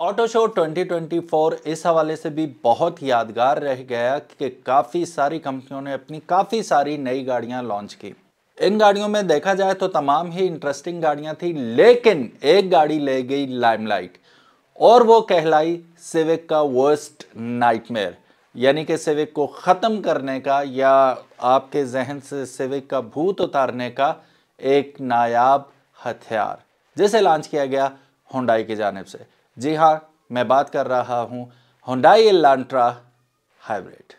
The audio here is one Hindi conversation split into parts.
ऑटो शो 2024 इस हवाले से भी बहुत यादगार रह गया कि काफ़ी सारी कंपनियों ने अपनी काफ़ी सारी नई गाड़ियां लॉन्च की इन गाड़ियों में देखा जाए तो तमाम ही इंटरेस्टिंग गाड़ियां थी लेकिन एक गाड़ी ले गई लाइमलाइट और वो कहलाई सिविक का वर्स्ट नाइटमेयर यानी कि सिविक को ख़त्म करने का या आपके जहन से सिविक का भूत उतारने का एक नायाब हथियार जिसे लॉन्च किया गया होंडाई की जानब से जी हाँ मैं बात कर रहा हूँ होंडाई लांट्रा हाइब्रिड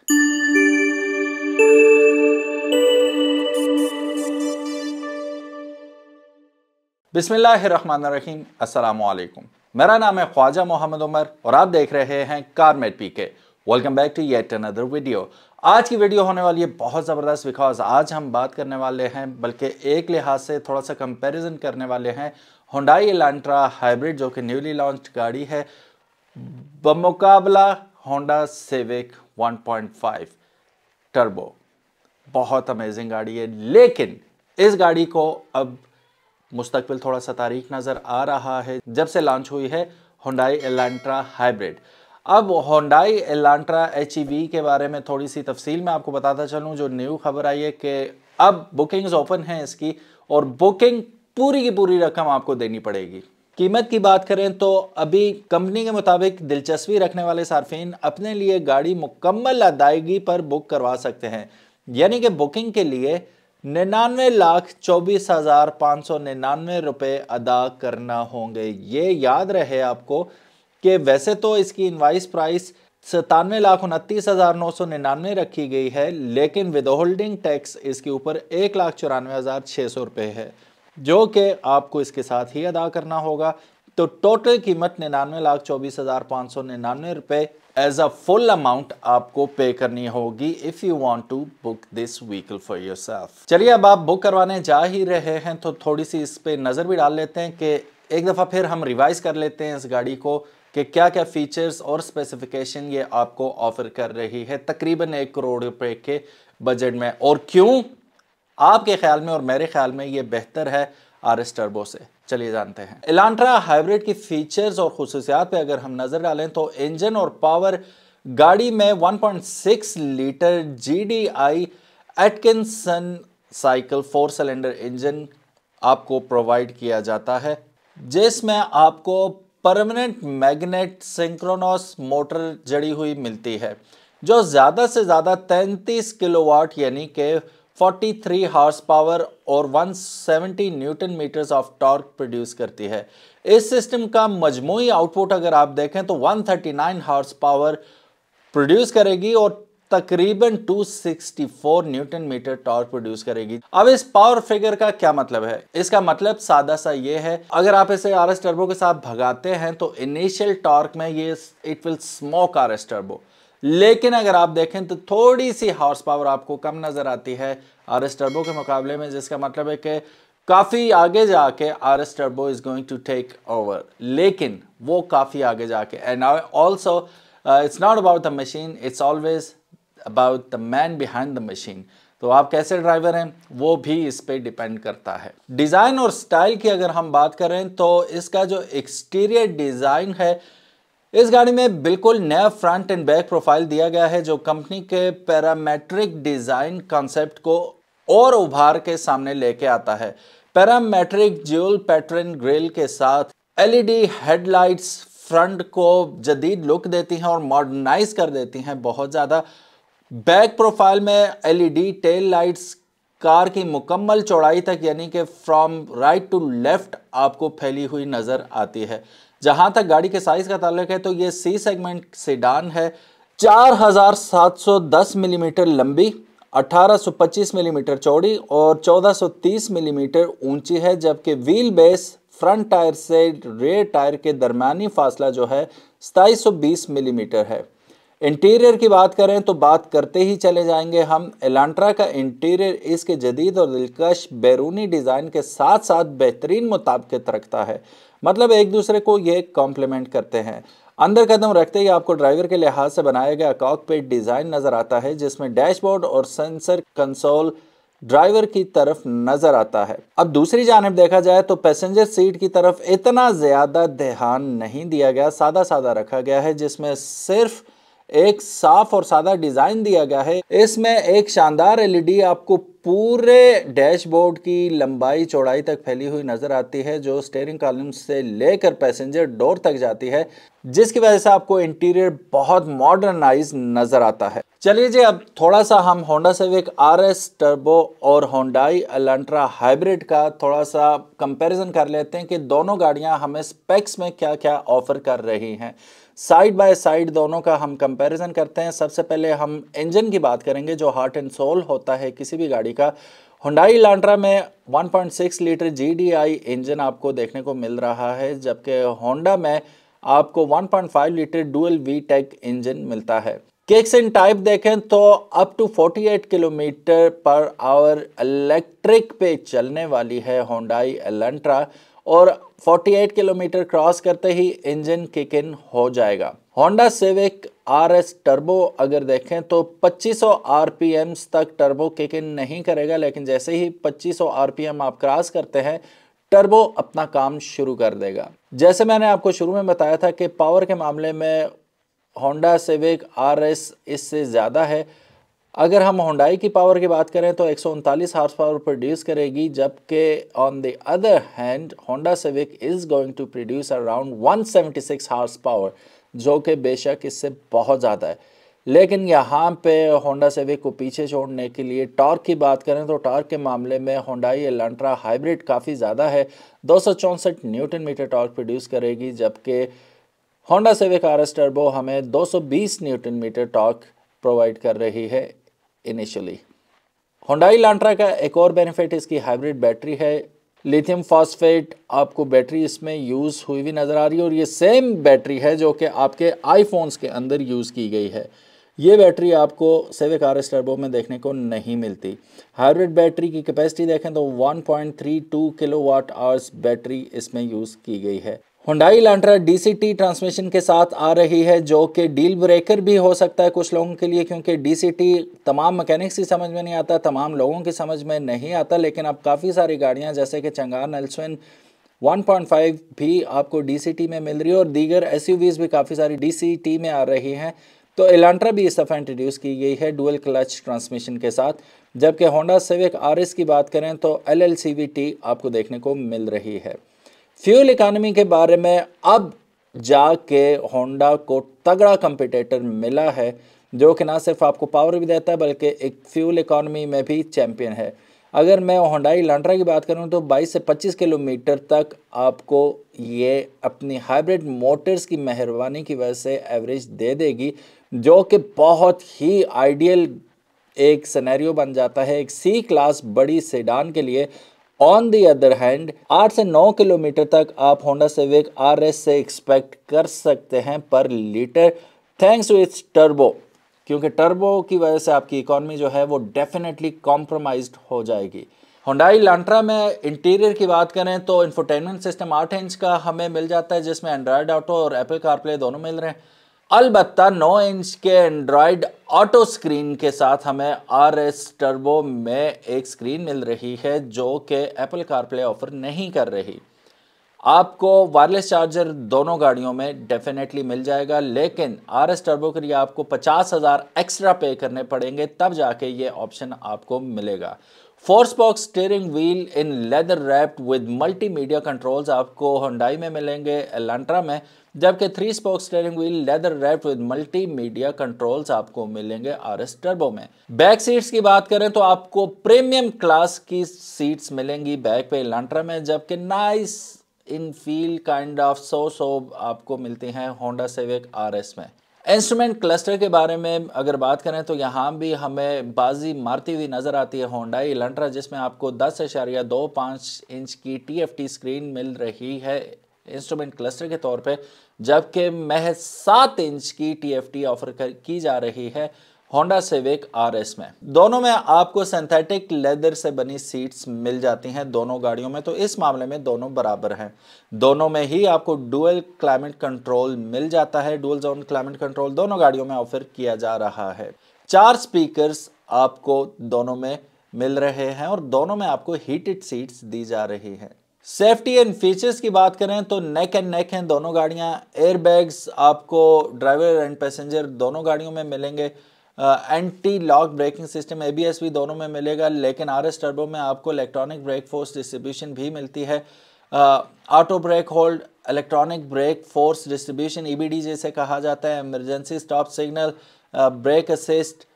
बिस्मिल्लाहिर्रहमानिर्रहीम अस्सलाम वालेकुम मेरा नाम है ख्वाजा मोहम्मद उमर और आप देख रहे हैं Carmate P K welcome back to yet another video आज की वीडियो होने वाली है बहुत ज़बरदस्त बिकॉज आज हम बात करने वाले हैं बल्कि एक लिहाज से थोड़ा सा कंपैरिजन करने वाले हैं होंडाई एलांट्रा हाइब्रिड जो कि न्यूली लॉन्च गाड़ी है बमुकाबला होंडा सेविक 1.5 टर्बो बहुत अमेजिंग गाड़ी है लेकिन इस गाड़ी को अब मुस्तकबिल थोड़ा सा तारीख नज़र आ रहा है जब से लॉन्च हुई है होंडाई एलांट्रा हाइब्रिड अब होंडाई एलांट्रा एच के बारे में थोड़ी सी तफसील में आपको बताता चलूँ जो न्यू खबर आई है कि अब बुकिंग्स ओपन हैं इसकी और बुकिंग पूरी की पूरी रकम आपको देनी पड़ेगी कीमत की बात करें तो अभी कंपनी के मुताबिक दिलचस्पी रखने वाले सार्फिन अपने लिए गाड़ी मुकम्मल अदायगी पर बुक करवा सकते हैं यानी कि बुकिंग के लिए निन्यानवे लाख चौबीस हज़ार पाँच सौ निन्यानवे रुपये अदा करना होंगे ये याद रहे आपको कि वैसे तो इसकी इन्वाइस प्राइस सतानवे लाख उनतीस हज़ार नौ सौ निन्यानवे रखी गई है लेकिन विद होल्डिंग टैक्स इसके ऊपर एक लाख चौरानवे हज़ार छः सौ रुपये है जो कि आपको इसके साथ ही अदा करना होगा तो टोटल कीमत निन्यानवे लाख चौबीस हज़ार पाँच सौ निन्यानवे रुपये एज अ फुल अमाउंट आपको पे करनी होगी if you want to book this vehicle for yourself चलिए अब आप बुक करवाने जा ही रहे हैं तो थोड़ी सी इस पर नज़र भी डाल लेते हैं कि एक दफ़ा फिर हम रिवाइज़ कर लेते हैं इस गाड़ी को कि क्या क्या फ़ीचर्स और स्पेसिफिकेशन ये आपको ऑफ़र कर रही है तकरीबन एक करोड़ रुपए के बजट में और क्यों आपके ख्याल में और मेरे ख्याल में ये बेहतर है आर एस टर्बो से चलिए जानते हैं एलांट्रा हाइब्रिड की फीचर्स और खसूसियात पर अगर हम नज़र डालें तो इंजन और पावर गाड़ी में 1.6 litre G D I Atkinson cycle four cylinder engine आपको प्रोवाइड किया जाता है जिसमें आपको परमानेंट मैग्नेट सिंक्रोनस मोटर जड़ी हुई मिलती है जो ज़्यादा से ज़्यादा 33 किलोवाट यानी कि 43 हार्स पावर और 170 newton metres of torque produce करती है इस सिस्टम का मजमू आउटपुट अगर आप देखें तो 139 हार्स पावर प्रोड्यूस करेगी और तकरीबन 264 न्यूटन मीटर टॉर्क प्रोड्यूस करेगी अब इस पावर फिगर का क्या मतलब है इसका मतलब सादा सा ये है अगर आप इसे आर एस टर्बो के साथ भगाते हैं तो इनिशियल टॉर्क में ये it will smoke R S turbo लेकिन अगर आप देखें तो थोड़ी सी हॉर्स पावर आपको कम नज़र आती है आर एस टर्बो के मुकाबले में जिसका मतलब है कि काफ़ी आगे जाके R S turbo is going to take over लेकिन वो काफ़ी आगे जाके and also it's not about the machine it's always about the man behind the machine तो आप कैसे ड्राइवर हैं वो भी इस पर डिपेंड करता है डिज़ाइन और स्टाइल की अगर हम बात करें तो इसका जो एक्सटीरियर डिज़ाइन है इस गाड़ी में बिल्कुल नया फ्रंट एंड बैक प्रोफाइल दिया गया है जो कंपनी के पैरामेट्रिक डिज़ाइन कॉन्सेप्ट को और उभार के सामने लेके आता है पैरामेट्रिक ज्यूल पैटर्न ग्रिल के साथ एलईडी हेडलाइट्स फ्रंट को जदीद लुक देती हैं और मॉडर्नाइज कर देती हैं बहुत ज़्यादा बैक प्रोफाइल में एलईडी टेल लाइट्स कार की मुकम्मल चौड़ाई तक यानी कि फ्रॉम राइट टू लेफ्ट आपको फैली हुई नज़र आती है जहां तक गाड़ी के साइज का ताल्लुक है तो ये सी सेगमेंट सीडान है 4710 मिलीमीटर mm लंबी 1825 मिलीमीटर mm चौड़ी और 1430 मिलीमीटर mm ऊंची है जबकि व्हील बेस फ्रंट टायर से रेयर टायर के दरमियानी फासला जो है 2720 मिलीमीटर है इंटीरियर की बात करें तो बात करते ही चले जाएंगे हम एलांट्रा का इंटीरियर इसके जदीद और दिलकश बैरूनी डिज़ाइन के साथ साथ बेहतरीन मुताबिक रखता है मतलब एक दूसरे को ये कॉम्प्लीमेंट करते हैं अंदर कदम रखते ही आपको ड्राइवर के लिहाज से बनाया गया कॉकपिट डिज़ाइन नज़र आता है जिसमें डैशबोर्ड और सेंसर कंसोल ड्राइवर की तरफ नजर आता है अब दूसरी जानब देखा जाए तो पैसेंजर सीट की तरफ इतना ज़्यादा ध्यान नहीं दिया गया सादा सादा रखा गया है जिसमें सिर्फ एक साफ और सादा डिजाइन दिया गया है इसमें एक शानदार एलईडी आपको पूरे डैशबोर्ड की लंबाई चौड़ाई तक फैली हुई नजर आती है जो स्टेयरिंग कॉलम से लेकर पैसेंजर डोर तक जाती है जिसकी वजह से आपको इंटीरियर बहुत मॉडर्नाइज नजर आता है चलिए जी अब थोड़ा सा हम Honda Civic R S turbo और होंडाई अलंट्रा हाइब्रिड का थोड़ा सा कंपैरिजन कर लेते हैं कि दोनों गाड़ियां हमें स्पेक्स में क्या क्या ऑफर कर रही हैं साइड बाय साइड दोनों का हम कंपैरिजन करते हैं सबसे पहले हम इंजन की बात करेंगे जो हार्ट एंड सोल होता है किसी भी गाड़ी का हुंडाई लांड्रा में 1.6 लीटर जीडीआई इंजन आपको देखने को मिल रहा है जबकि होंडा में आपको 1.5 litre dual VTEC engine मिलता है केक्स इन टाइप देखें तो up to 48 kilometre per hour electric पे चलने वाली है होंडाई एलेंट्रा और 48 किलोमीटर क्रॉस करते ही इंजन किक इन हो जाएगा Honda Civic R S turbo अगर देखें तो 2500 आरपीएम तक टर्बो किक इन नहीं करेगा लेकिन जैसे ही 2500 आरपीएम आप क्रॉस करते हैं टर्बो अपना काम शुरू कर देगा जैसे मैंने आपको शुरू में बताया था कि पावर के मामले में होंडा सिविक आर एस इससे ज़्यादा है अगर हम होंडाई की पावर की बात करें तो एक हार्स पावर प्रोड्यूस करेगी जबकि on the other hand Honda Civic is going to produce around 176 horsepower जो कि बेशक इससे बहुत ज़्यादा है लेकिन यहाँ पे होंडा सेविक को पीछे छोड़ने के लिए टॉर्क की बात करें तो टॉर्क के मामले में होंडाई एलंट्रा हाइब्रिड काफ़ी ज़्यादा है दो न्यूटन मीटर टॉर्क प्रोड्यूस करेगी जबकि Honda Civic R S turbo हमें 220 न्यूटन मीटर टॉर्क प्रोवाइड कर रही है इनिशियली होंडाई लांट्रा का एक और बेनिफिट इसकी हाइब्रिड बैटरी है लिथियम फॉस्फेट आपको बैटरी इसमें यूज़ हुई भी नज़र आ रही है और ये सेम बैटरी है जो कि आपके आईफोन्स के अंदर यूज़ की गई है ये बैटरी आपको सेविक आर एस टर्बो में देखने को नहीं मिलती हाइब्रिड बैटरी की कैपेसिटी देखें तो 1.32 किलोवाट आवर्स बैटरी इसमें यूज़ की गई है हुंडाई सी डीसीटी ट्रांसमिशन के साथ आ रही है जो कि डील ब्रेकर भी हो सकता है कुछ लोगों के लिए क्योंकि डीसीटी तमाम मैकेनिक्स की समझ में नहीं आता तमाम लोगों की समझ में नहीं आता लेकिन अब काफ़ी सारी गाड़ियां जैसे कि चंगान एल्सवेन 1.5 भी आपको डीसीटी में मिल रही है और दीगर एस भी काफ़ी सारी टी में आ रही हैं तो एलांट्रा भी इस दफ़ा इंट्रोड्यूस की गई है डुअल क्लच ट्रांसमिशन के साथ जबकि होंडा सिविक आर की बात करें तो एल आपको देखने को मिल रही है फ्यूल इकानमी के बारे में अब जाके होंडा को तगड़ा कंपिटेटर मिला है जो कि ना सिर्फ आपको पावर भी देता है बल्कि एक फ्यूल इकानमी में भी चैम्पियन है अगर मैं होंडाई लांड्रा की बात करूं तो 22 से 25 किलोमीटर तक आपको ये अपनी हाइब्रिड मोटर्स की मेहरबानी की वजह से एवरेज दे देगी जो कि बहुत ही आइडियल एक सिनेरियो बन जाता है एक सी क्लास बड़ी सेडान के लिए ऑन दी अदर हैंड आठ से नौ किलोमीटर तक आप होंडा सेविक आर एस से एक्सपेक्ट कर सकते हैं per litre thanks to its turbo क्योंकि टर्बो की वजह से आपकी इकोनॉमी जो है वो डेफिनेटली कॉम्प्रोमाइज हो जाएगी होंडाई लांट्रा में इंटीरियर की बात करें तो इंफोटेनमेंट सिस्टम आठ इंच का हमें मिल जाता है जिसमें एंड्रॉयड ऑटो और एप्पल कारप्ले दोनों मिल रहे हैं अलबत् 9 इंच के एंड्रॉयड ऑटो स्क्रीन के साथ हमें आर एस टर्बो में एक स्क्रीन मिल रही है जो कि एप्पल कारप्ले ऑफर नहीं कर रही आपको वायरलेस चार्जर दोनों गाड़ियों में डेफिनेटली मिल जाएगा लेकिन आर एस टर्बो के लिए आपको पचास हज़ार एक्स्ट्रा पे करने पड़ेंगे तब जाके ये ऑप्शन आपको मिलेगा force box steering wheel in leather wrapped with multimedia controls आपको होंडाई में मिलेंगे एलांट्रा में जबकि three spoke steering wheel leather wrap with multimedia controls आपको मिलेंगे आर एस टर्बो में बैक सीट्स की बात करें तो आपको प्रीमियम क्लास की सीट्स मिलेंगी बैक पे लांट्रा में जबकि nice in feel kind of so so आपको मिलती हैं होंडा सेविक आर एस में इंस्ट्रूमेंट क्लस्टर के बारे में अगर बात करें तो यहाँ भी हमें बाजी मारती हुई नज़र आती है होंडाई लंड्रा जिसमें आपको दस अशारिया दो पाँच इंच की टी स्क्रीन मिल रही है इंस्ट्रूमेंट क्लस्टर के तौर पे जबकि महज सात इंच की टीएफटी ऑफर कर की जा रही है होंडा सेवेक आर एस में दोनों में आपको सिंथेटिक लेदर से बनी सीट्स मिल जाती हैं दोनों गाड़ियों में तो इस मामले में दोनों बराबर हैं दोनों में ही आपको डुअल क्लाइमेट कंट्रोल मिल जाता है डुअल जोन क्लाइमेट कंट्रोल दोनों गाड़ियों में ऑफर किया जा रहा है चार स्पीकर्स आपको दोनों में मिल रहे हैं और दोनों में आपको हीटेड सीट्स दी जा रही हैं सेफ्टी एंड फीचर्स की बात करें तो नेक एंड नेक हैं दोनों गाड़ियां एयरबैग्स आपको ड्राइवर एंड पैसेंजर दोनों गाड़ियों में मिलेंगे एंटी लॉक ब्रेकिंग सिस्टम ए भी दोनों में मिलेगा लेकिन एस टर्बो में आपको इलेक्ट्रॉनिक ब्रेक फोर्स डिस्ट्रीब्यूशन भी मिलती है auto brake hold electronic brake force distribution EBD जैसे कहा जाता है emergency stop signal brake assist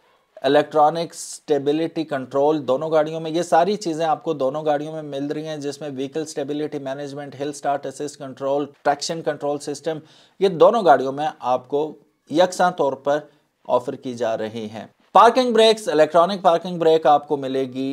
electronic stability control दोनों गाड़ियों में ये सारी चीज़ें आपको दोनों गाड़ियों में मिल रही हैं जिसमें vehicle stability management hill start assist control traction control system ये दोनों गाड़ियों में आपको यकसा तौर पर ऑफर की जा रही हैं parking brakes electronic parking brake आपको मिलेगी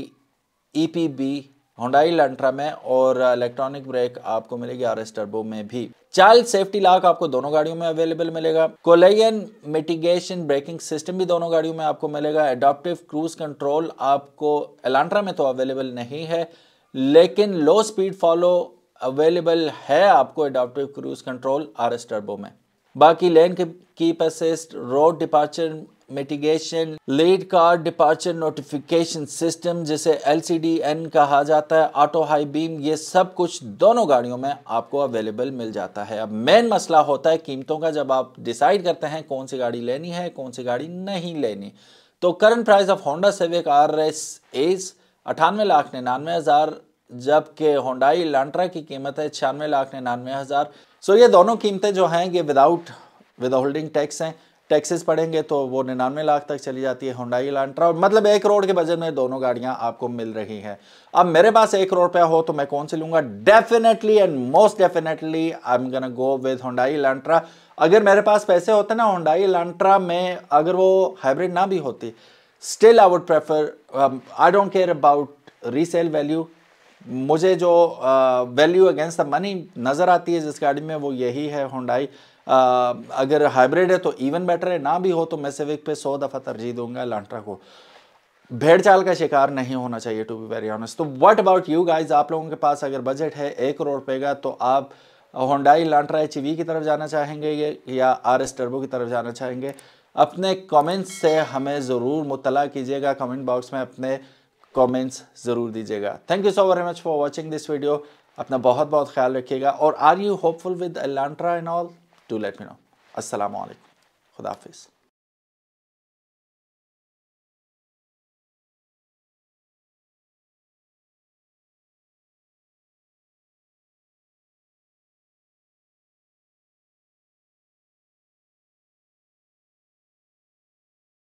E P B Hyundai Elantra में और इलेक्ट्रॉनिक ब्रेक आपको मिलेगी आर एस टर्बो में भी चाइल्ड सेफ्टी लॉक आपको दोनों गाड़ियों में अवेलेबल मिलेगा कोलेयन मिटिगेशन ब्रेकिंग सिस्टम भी दोनों गाड़ियों में आपको मिलेगा एडॉप्टिव क्रूज कंट्रोल आपको एलांट्रा में तो अवेलेबल नहीं है लेकिन लो स्पीड फॉलो अवेलेबल है आपको adaptive cruise control R S turbo में बाकी lane keep assist road departure mitigation lead car departure notification system जिसे एल कहा जाता है ऑटो हाई बीम ये सब कुछ दोनों गाड़ियों में आपको अवेलेबल मिल जाता है अब मेन मसला होता है कीमतों का जब आप डिसाइड करते हैं कौन सी गाड़ी लेनी है कौन सी गाड़ी नहीं लेनी तो current price of Honda Civic R S S अठानवे लाख निन्यानवे हज़ार जबकि होंडाई लांट्रा की कीमत है छियानवे लाख निन्यानवे हज़ार सो ये दोनों कीमतें जो हैं ये विदाउट विद होल्डिंग टैक्स हैं टैक्सेस पड़ेंगे तो वो निन्यानवे लाख तक चली जाती है होंडाई लांट्रा और मतलब एक करोड़ के बजट में दोनों गाड़ियां आपको मिल रही हैं अब मेरे पास एक करोड़ रुपया हो तो मैं कौन सी लूंगा definitely and most definitely I am go with Hyundai Elantra अगर मेरे पास पैसे होते ना होंडाई लांट्रा में अगर वो हाइब्रिड ना भी होती still I would prefer I don't care about resale value मुझे जो वैल्यू अगेंस्ट द मनी नज़र आती है जिस गाड़ी में वो यही है होंडाई अगर हाइब्रिड है तो इवन बेटर है ना भी हो तो मैं सिविक पे सौ दफ़ा तरजीह दूंगा लांट्रा को भेड़ चाल का शिकार नहीं होना चाहिए टू बी वेरी ऑनेस्ट तो व्हाट अबाउट यू गाइज आप लोगों के पास अगर बजट है एक करोड़ रुपये का तो आप होंडाई लांट्रा एच की तरफ जाना चाहेंगे या आर एस टर्बो की तरफ जाना चाहेंगे अपने कमेंट्स से हमें ज़रूर मुतला कीजिएगा कमेंट बॉक्स में अपने कमेंट्स ज़रूर दीजिएगा thank you so very much for watching this video अपना बहुत बहुत ख्याल रखिएगा और are you hopeful with Elantra and all to let me know असल खुदाफिज़